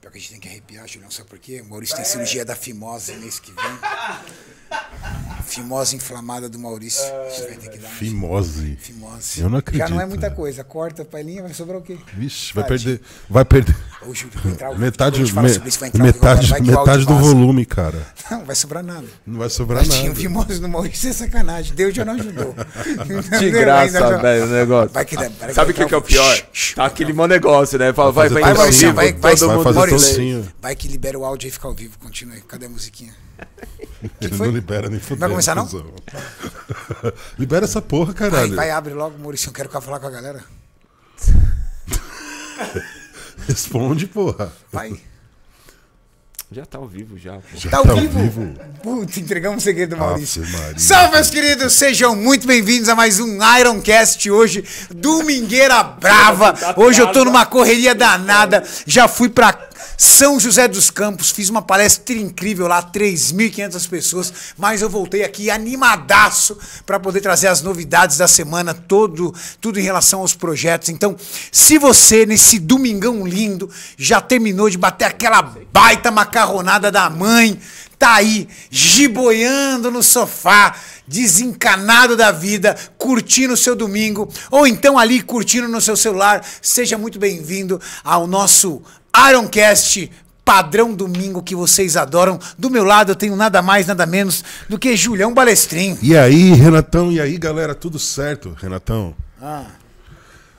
Pior que a gente tem que arrepiar, Julião, sabe por quê? O Maurício tem cirurgia da fimose mês que vem. Fimose inflamada do Maurício. A gente vai ter que dar Fimose. Fimose. Eu não acredito. Já não é muita coisa. Corta a palhinha, vai sobrar o quê? Vixe, vai Tadinho. perder. Vai perder. É, entrar. O metade me, isso, entrar, metade, vai, metade do volume, cara. Não, vai sobrar nada. Não vai sobrar Mas, nada. Tinha um Vimos no Maurício, é sacanagem. Deus já não ajudou. De graça, velho, o negócio. Vai que, vai Sabe o que, que é o pior? tá aquele mau negócio, né? Fala, vai, vai, vai, vai, vai, vai, vai, mundo vai, vai que libera o áudio e fica ao vivo. Continua aí. Cadê a musiquinha? Ele não libera nem fudeu. Vai começar, não? libera essa porra, caralho. Vai, vai abre logo, Maurício. Eu quero falar com a galera. Responde, porra. Vai. Já tá ao vivo, já. Já tá ao tá vivo? vivo. Putz, entregamos o segredo do Maurício. Salve, meus queridos! Sejam muito bem-vindos a mais um Ironcast hoje. Domingueira brava. Tá hoje eu tô numa correria danada. Já fui pra são José dos Campos, fiz uma palestra incrível lá, 3.500 pessoas, mas eu voltei aqui animadaço para poder trazer as novidades da semana, todo, tudo em relação aos projetos. Então, se você nesse domingão lindo já terminou de bater aquela baita macarronada da mãe, tá aí giboiando no sofá, desencanado da vida, curtindo o seu domingo, ou então ali curtindo no seu celular, seja muito bem-vindo ao nosso Ironcast padrão domingo que vocês adoram. Do meu lado eu tenho nada mais, nada menos do que Julião Balestrinho. E aí, Renatão, e aí, galera, tudo certo? Renatão. Ah.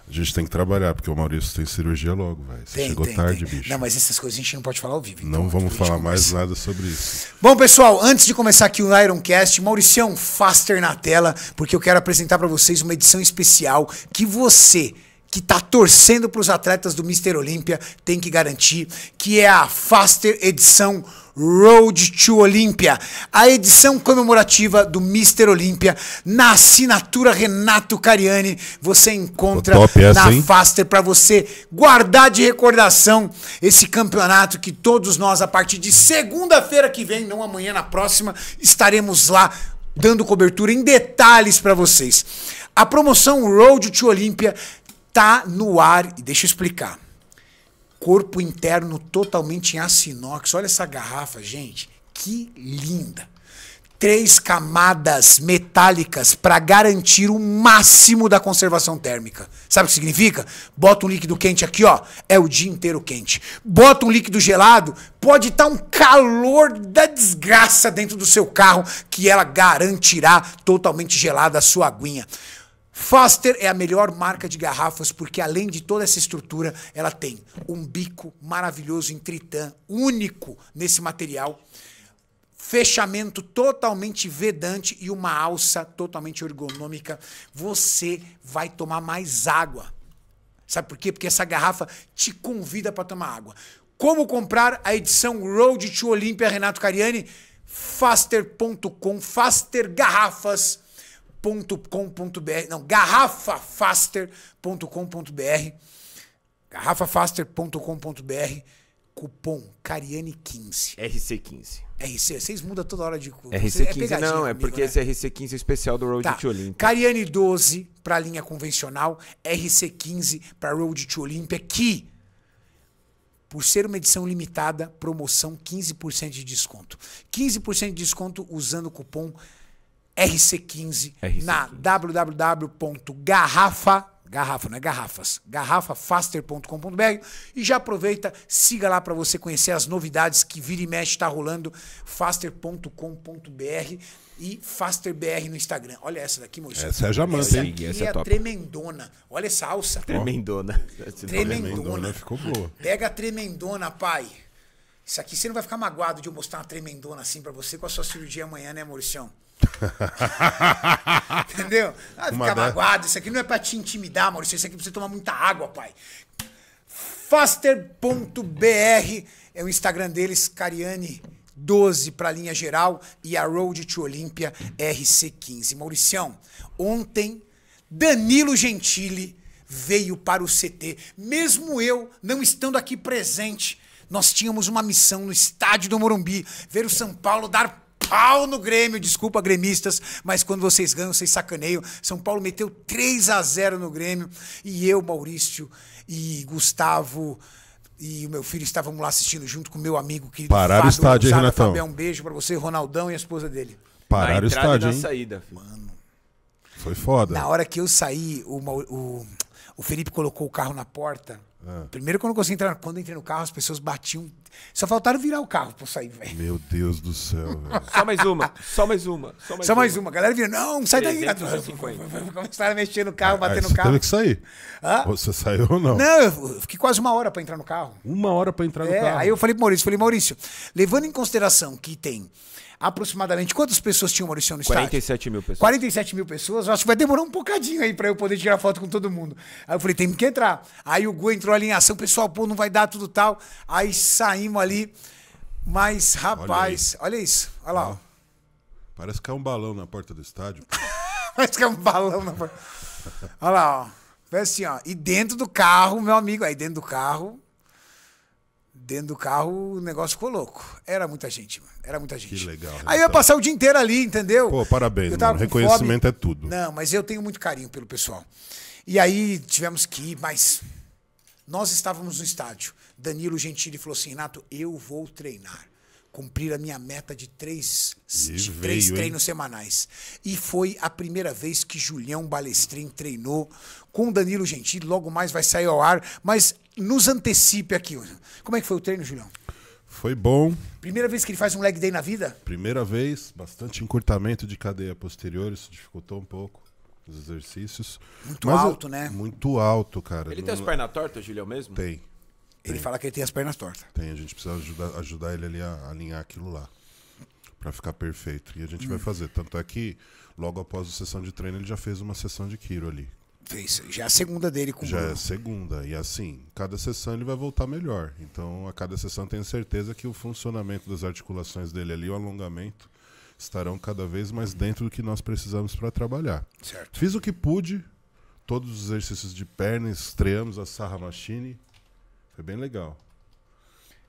A gente tem que trabalhar, porque o Maurício tem cirurgia logo, velho. Você tem, chegou tem, tarde, tem. bicho. Não, mas essas coisas a gente não pode falar ao vivo. Então, não vamos falar mais nada sobre isso. Bom, pessoal, antes de começar aqui o Ironcast, Mauricião, faster na tela, porque eu quero apresentar para vocês uma edição especial que você que está torcendo para os atletas do Mister Olímpia tem que garantir, que é a Faster Edição Road to Olímpia, a edição comemorativa do Mister Olímpia, na assinatura Renato Cariani, você encontra essa, na hein? Faster para você guardar de recordação esse campeonato que todos nós a partir de segunda-feira que vem, não amanhã na próxima, estaremos lá dando cobertura em detalhes para vocês. A promoção Road to Olímpia Tá no ar, e deixa eu explicar. Corpo interno totalmente em aço inox. Olha essa garrafa, gente. Que linda. Três camadas metálicas para garantir o máximo da conservação térmica. Sabe o que significa? Bota um líquido quente aqui, ó. É o dia inteiro quente. Bota um líquido gelado, pode estar tá um calor da desgraça dentro do seu carro, que ela garantirá totalmente gelada a sua aguinha. Faster é a melhor marca de garrafas porque além de toda essa estrutura, ela tem um bico maravilhoso em tritã, único nesse material, fechamento totalmente vedante e uma alça totalmente ergonômica. Você vai tomar mais água. Sabe por quê? Porque essa garrafa te convida para tomar água. Como comprar a edição Road to Olympia Renato Cariani? Faster.com, Faster Garrafas garrafafaster.com.br, não, garrafafaster.com.br, garrafafaster.com.br, cupom cariane 15 RC15. RC, vocês mudam toda hora de cupom. RC15 é, é não, é comigo, porque né? esse RC15 é especial do Road tá. to Olympia. cariane 12 para linha convencional, RC15 para Road to Olympia, que... Por ser uma edição limitada, promoção 15% de desconto. 15% de desconto usando o cupom RC15, RC15. na www.garrafa garrafa, não é garrafas, garrafafaster.com.br e já aproveita, siga lá para você conhecer as novidades que vira e mexe está rolando, faster.com.br e fasterbr no Instagram. Olha essa daqui, Moisés. Essa é jamanta, essa hein? Essa é, é, top. tremendona. Olha essa alça. Tremendona. Tremendona. tremendona. Ficou boa. Pega a tremendona, pai. Isso aqui você não vai ficar magoado de eu mostrar uma tremendona assim para você com a sua cirurgia amanhã, né, Mauricião? Entendeu? Ah, fica magoado. Isso aqui não é pra te intimidar, Maurício. Isso aqui é você tomar muita água, pai. Faster.br é o Instagram deles, Cariane 12 para a linha geral e a Road to Olímpia RC15. Mauricião, ontem Danilo Gentili veio para o CT. Mesmo eu não estando aqui presente, nós tínhamos uma missão no estádio do Morumbi, ver o São Paulo dar pau no Grêmio, desculpa gremistas, mas quando vocês ganham, vocês sacaneiam. São Paulo meteu 3 a 0 no Grêmio e eu, Maurício e Gustavo e o meu filho estávamos lá assistindo junto com o meu amigo que Pararam o estádio, Gonzaga, Renatão. Fabião, um beijo para você, Ronaldão e a esposa dele. Pararam o estádio, hein? Saída, Mano. Foi foda. Na hora que eu saí, o, o, o Felipe colocou o carro na porta ah. Primeiro, quando eu consegui entrar, quando eu entrei no carro, as pessoas batiam. Só faltaram virar o carro pra eu sair, velho. Meu Deus do céu, velho. só mais uma, só mais uma. Só mais, só mais uma. uma. Galera vira, não, sai daí. Começaram a mexer no carro, ah, bater no carro. teve que sair. Hã? Você saiu ou não? Não, eu fiquei quase uma hora pra entrar no carro. Uma hora pra entrar no é, carro. Aí eu falei pro Maurício, falei, Maurício, levando em consideração que tem aproximadamente quantas pessoas tinham o Maurício no 47 mil pessoas. 47 mil pessoas. Eu acho que vai demorar um bocadinho aí para eu poder tirar foto com todo mundo. Aí eu falei, tem que entrar. Aí o Gu entrou ali em ação, pessoal, pô, não vai dar tudo tal. Aí saímos ali. Mas, rapaz, olha, olha isso. Olha lá. Ó. Parece que é um balão na porta do estádio. Parece que é um balão na porta. olha lá, ó. Foi assim, ó. E dentro do carro, meu amigo, aí dentro do carro, dentro do carro o negócio ficou louco. Era muita gente, mano. Era muita gente. Que legal. Aí eu ia então. passar o dia inteiro ali, entendeu? Pô, parabéns, mano. Reconhecimento é tudo. Não, mas eu tenho muito carinho pelo pessoal. E aí tivemos que ir, mas nós estávamos no estádio. Danilo Gentili falou assim: Renato, eu vou treinar. Cumprir a minha meta de três, de veio, três treinos hein? semanais. E foi a primeira vez que Julião Balestrin treinou com Danilo Gentili. Logo mais vai sair ao ar. Mas nos antecipe aqui. Como é que foi o treino, Julião? Foi bom. Primeira vez que ele faz um leg day na vida? Primeira vez, bastante encurtamento de cadeia posterior, isso dificultou um pouco os exercícios. Muito Mas alto, eu, né? Muito alto, cara. Ele tem as pernas tortas, Julião, mesmo? Tem. tem. Ele fala que ele tem as pernas tortas. Tem, a gente precisa ajudar, ajudar ele ali a alinhar aquilo lá. para ficar perfeito. E a gente hum. vai fazer. Tanto é que, logo após a sessão de treino, ele já fez uma sessão de Kiro ali. Fez, já é a segunda dele com Já é a segunda. E assim, cada sessão ele vai voltar melhor. Então, a cada sessão tenho certeza que o funcionamento das articulações dele ali, o alongamento, estarão cada vez mais dentro do que nós precisamos para trabalhar. Certo. Fiz o que pude, todos os exercícios de perna, estreamos a Sarra Machine. Foi bem legal.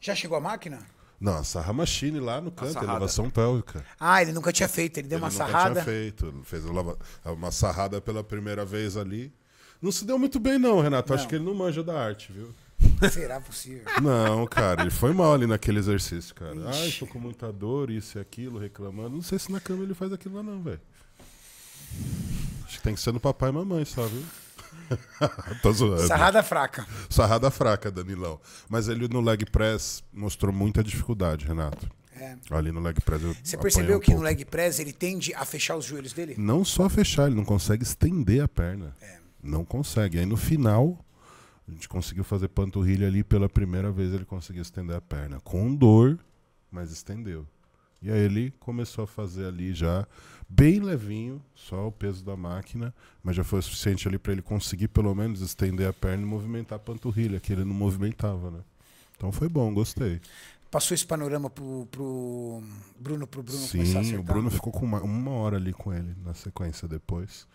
Já chegou a máquina? Não, a Sarra Machine lá no canto, elevação pélvica. Ah, ele nunca tinha feito, ele deu ele uma nunca sarrada. Tinha feito, fez uma sarrada pela primeira vez ali. Não se deu muito bem, não, Renato. Não. Acho que ele não manja da arte, viu? Será possível? Não, cara, ele foi mal ali naquele exercício, cara. Ixi. Ai, tô com muita dor, isso e aquilo, reclamando. Não sei se na cama ele faz aquilo lá, não, velho. Acho que tem que ser no papai e mamãe só, viu? Tô zoando. Sarrada fraca. Sarrada fraca, Danilão. Mas ele no leg press mostrou muita dificuldade, Renato. É. Ali no leg press. Você percebeu um que pouco. no leg press ele tende a fechar os joelhos dele? Não só fechar, ele não consegue estender a perna. É. Não consegue. Aí no final, a gente conseguiu fazer panturrilha ali pela primeira vez, ele conseguiu estender a perna. Com dor, mas estendeu. E aí ele começou a fazer ali já, bem levinho, só o peso da máquina, mas já foi o suficiente ali para ele conseguir pelo menos estender a perna e movimentar a panturrilha, que ele não movimentava, né? Então foi bom, gostei. Passou esse panorama pro, pro Bruno, pro Bruno Sim, o Bruno ficou com uma, uma hora ali com ele na sequência depois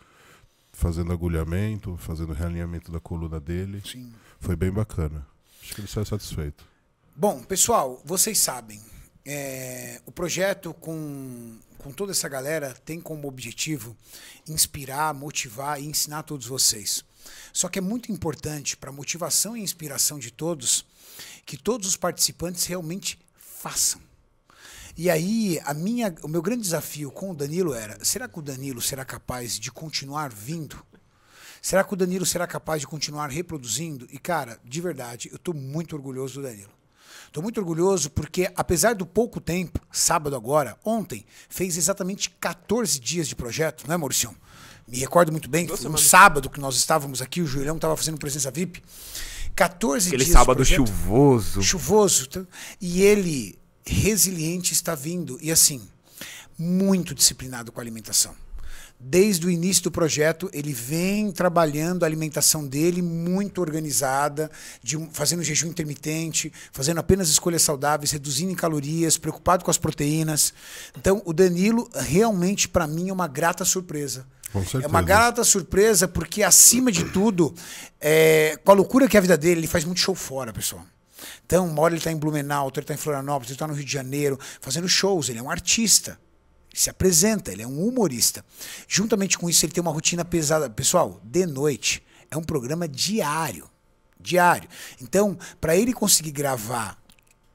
fazendo agulhamento, fazendo realinhamento da coluna dele. Sim. Foi bem bacana. Acho que ele saiu satisfeito. Bom, pessoal, vocês sabem, é, o projeto com, com toda essa galera tem como objetivo inspirar, motivar e ensinar todos vocês. Só que é muito importante para a motivação e inspiração de todos que todos os participantes realmente façam. E aí, a minha, o meu grande desafio com o Danilo era: será que o Danilo será capaz de continuar vindo? Será que o Danilo será capaz de continuar reproduzindo? E, cara, de verdade, eu estou muito orgulhoso do Danilo. Estou muito orgulhoso porque, apesar do pouco tempo, sábado agora, ontem, fez exatamente 14 dias de projeto, né, Maurício? Me recordo muito bem, foi um sábado que nós estávamos aqui, o Julião estava fazendo presença VIP. 14 Aquele dias. Aquele sábado projeto, chuvoso. Chuvoso. Tá? E ele, resiliente, está vindo. E assim, muito disciplinado com a alimentação desde o início do projeto, ele vem trabalhando a alimentação dele muito organizada, de, fazendo jejum intermitente, fazendo apenas escolhas saudáveis, reduzindo em calorias, preocupado com as proteínas. Então, o Danilo realmente, para mim, é uma grata surpresa. É uma grata surpresa, porque acima de tudo, é, com a loucura que é a vida dele, ele faz muito show fora, pessoal. Então, uma hora ele está em Blumenau, outra ele está em Florianópolis, ele está no Rio de Janeiro, fazendo shows, ele é um artista se apresenta, ele é um humorista. Juntamente com isso, ele tem uma rotina pesada. Pessoal, de noite é um programa diário. Diário. Então, para ele conseguir gravar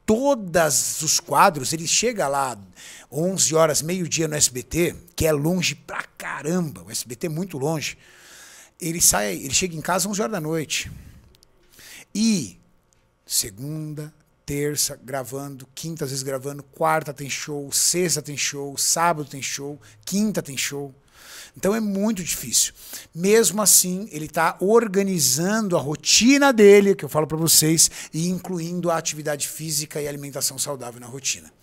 todos os quadros, ele chega lá 11 horas, meio-dia no SBT, que é longe pra caramba. O SBT é muito longe. Ele sai, ele chega em casa 11 horas da noite. E segunda, terça gravando, quinta às vezes gravando, quarta tem show, sexta tem show, sábado tem show, quinta tem show. Então é muito difícil. Mesmo assim, ele está organizando a rotina dele, que eu falo para vocês, e incluindo a atividade física e alimentação saudável na rotina.